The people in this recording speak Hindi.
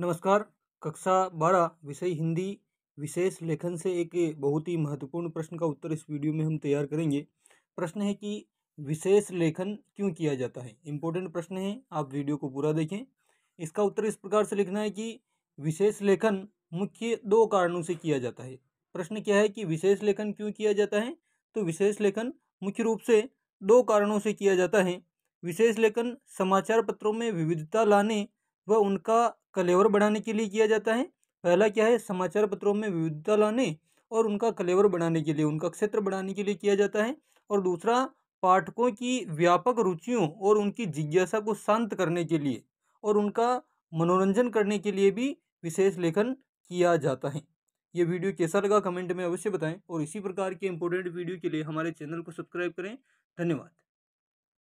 नमस्कार कक्षा बारह विषय हिंदी विशेष लेखन से एक बहुत ही महत्वपूर्ण प्रश्न का उत्तर इस वीडियो में हम तैयार करेंगे प्रश्न है कि विशेष लेखन क्यों किया जाता है इम्पोर्टेंट प्रश्न है आप वीडियो को पूरा देखें इसका उत्तर इस प्रकार से लिखना है कि विशेष लेखन मुख्य दो कारणों से किया जाता है प्रश्न क्या है कि विशेष लेखन क्यों किया जाता है तो विशेष लेखन मुख्य रूप से दो कारणों से किया जाता है विशेष लेखन समाचार पत्रों में विविधता लाने वह उनका कलेवर बढ़ाने के लिए किया जाता है पहला क्या है समाचार पत्रों में विविधता लाने और उनका कलेवर बढ़ाने के लिए उनका क्षेत्र बढ़ाने के लिए किया जाता है और दूसरा पाठकों की व्यापक रुचियों और उनकी जिज्ञासा को शांत करने के लिए और उनका मनोरंजन करने के लिए भी विशेष लेखन किया जाता है ये वीडियो कैसा लगा कमेंट में अवश्य बताएं और इसी प्रकार के इंपॉर्टेंट वीडियो के लिए हमारे चैनल को सब्सक्राइब करें धन्यवाद